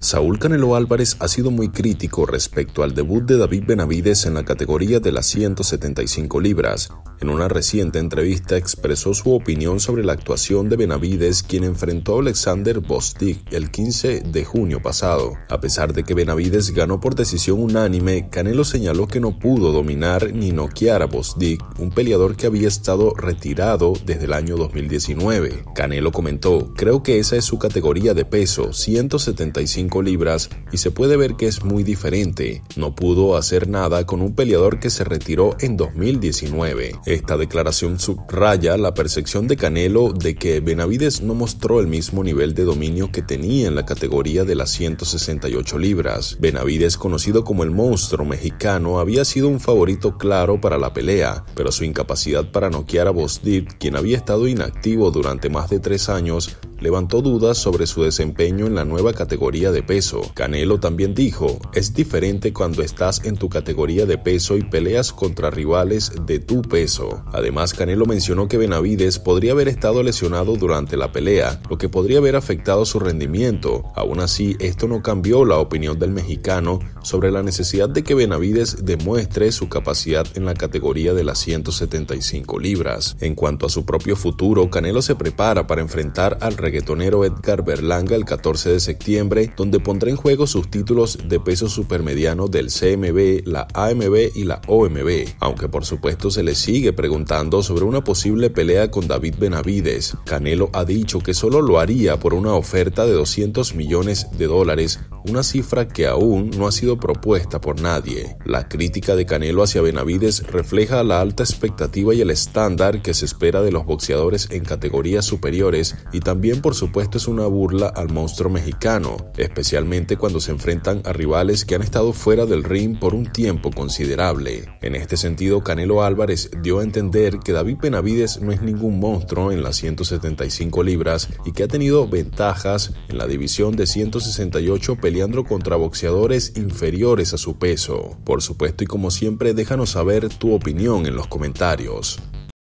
Saúl Canelo Álvarez ha sido muy crítico respecto al debut de David Benavides en la categoría de las 175 libras, en una reciente entrevista expresó su opinión sobre la actuación de Benavides, quien enfrentó a Alexander Bostic el 15 de junio pasado. A pesar de que Benavides ganó por decisión unánime, Canelo señaló que no pudo dominar ni noquear a Bostic, un peleador que había estado retirado desde el año 2019. Canelo comentó, creo que esa es su categoría de peso, 175 libras, y se puede ver que es muy diferente. No pudo hacer nada con un peleador que se retiró en 2019. Esta declaración subraya la percepción de Canelo de que Benavides no mostró el mismo nivel de dominio que tenía en la categoría de las 168 libras. Benavides, conocido como el monstruo mexicano, había sido un favorito claro para la pelea, pero su incapacidad para noquear a Bosdip, quien había estado inactivo durante más de tres años, levantó dudas sobre su desempeño en la nueva categoría de peso. Canelo también dijo, es diferente cuando estás en tu categoría de peso y peleas contra rivales de tu peso. Además, Canelo mencionó que Benavides podría haber estado lesionado durante la pelea, lo que podría haber afectado su rendimiento. Aún así, esto no cambió la opinión del mexicano sobre la necesidad de que Benavides demuestre su capacidad en la categoría de las 175 libras. En cuanto a su propio futuro, Canelo se prepara para enfrentar al Edgar Berlanga el 14 de septiembre, donde pondrá en juego sus títulos de peso supermediano del CMB, la AMB y la OMB, aunque por supuesto se le sigue preguntando sobre una posible pelea con David Benavides. Canelo ha dicho que solo lo haría por una oferta de 200 millones de dólares una cifra que aún no ha sido propuesta por nadie. La crítica de Canelo hacia Benavides refleja la alta expectativa y el estándar que se espera de los boxeadores en categorías superiores y también por supuesto es una burla al monstruo mexicano, especialmente cuando se enfrentan a rivales que han estado fuera del ring por un tiempo considerable. En este sentido, Canelo Álvarez dio a entender que David Benavides no es ningún monstruo en las 175 libras y que ha tenido ventajas en la división de 168 Leandro contra boxeadores inferiores a su peso. Por supuesto y como siempre déjanos saber tu opinión en los comentarios.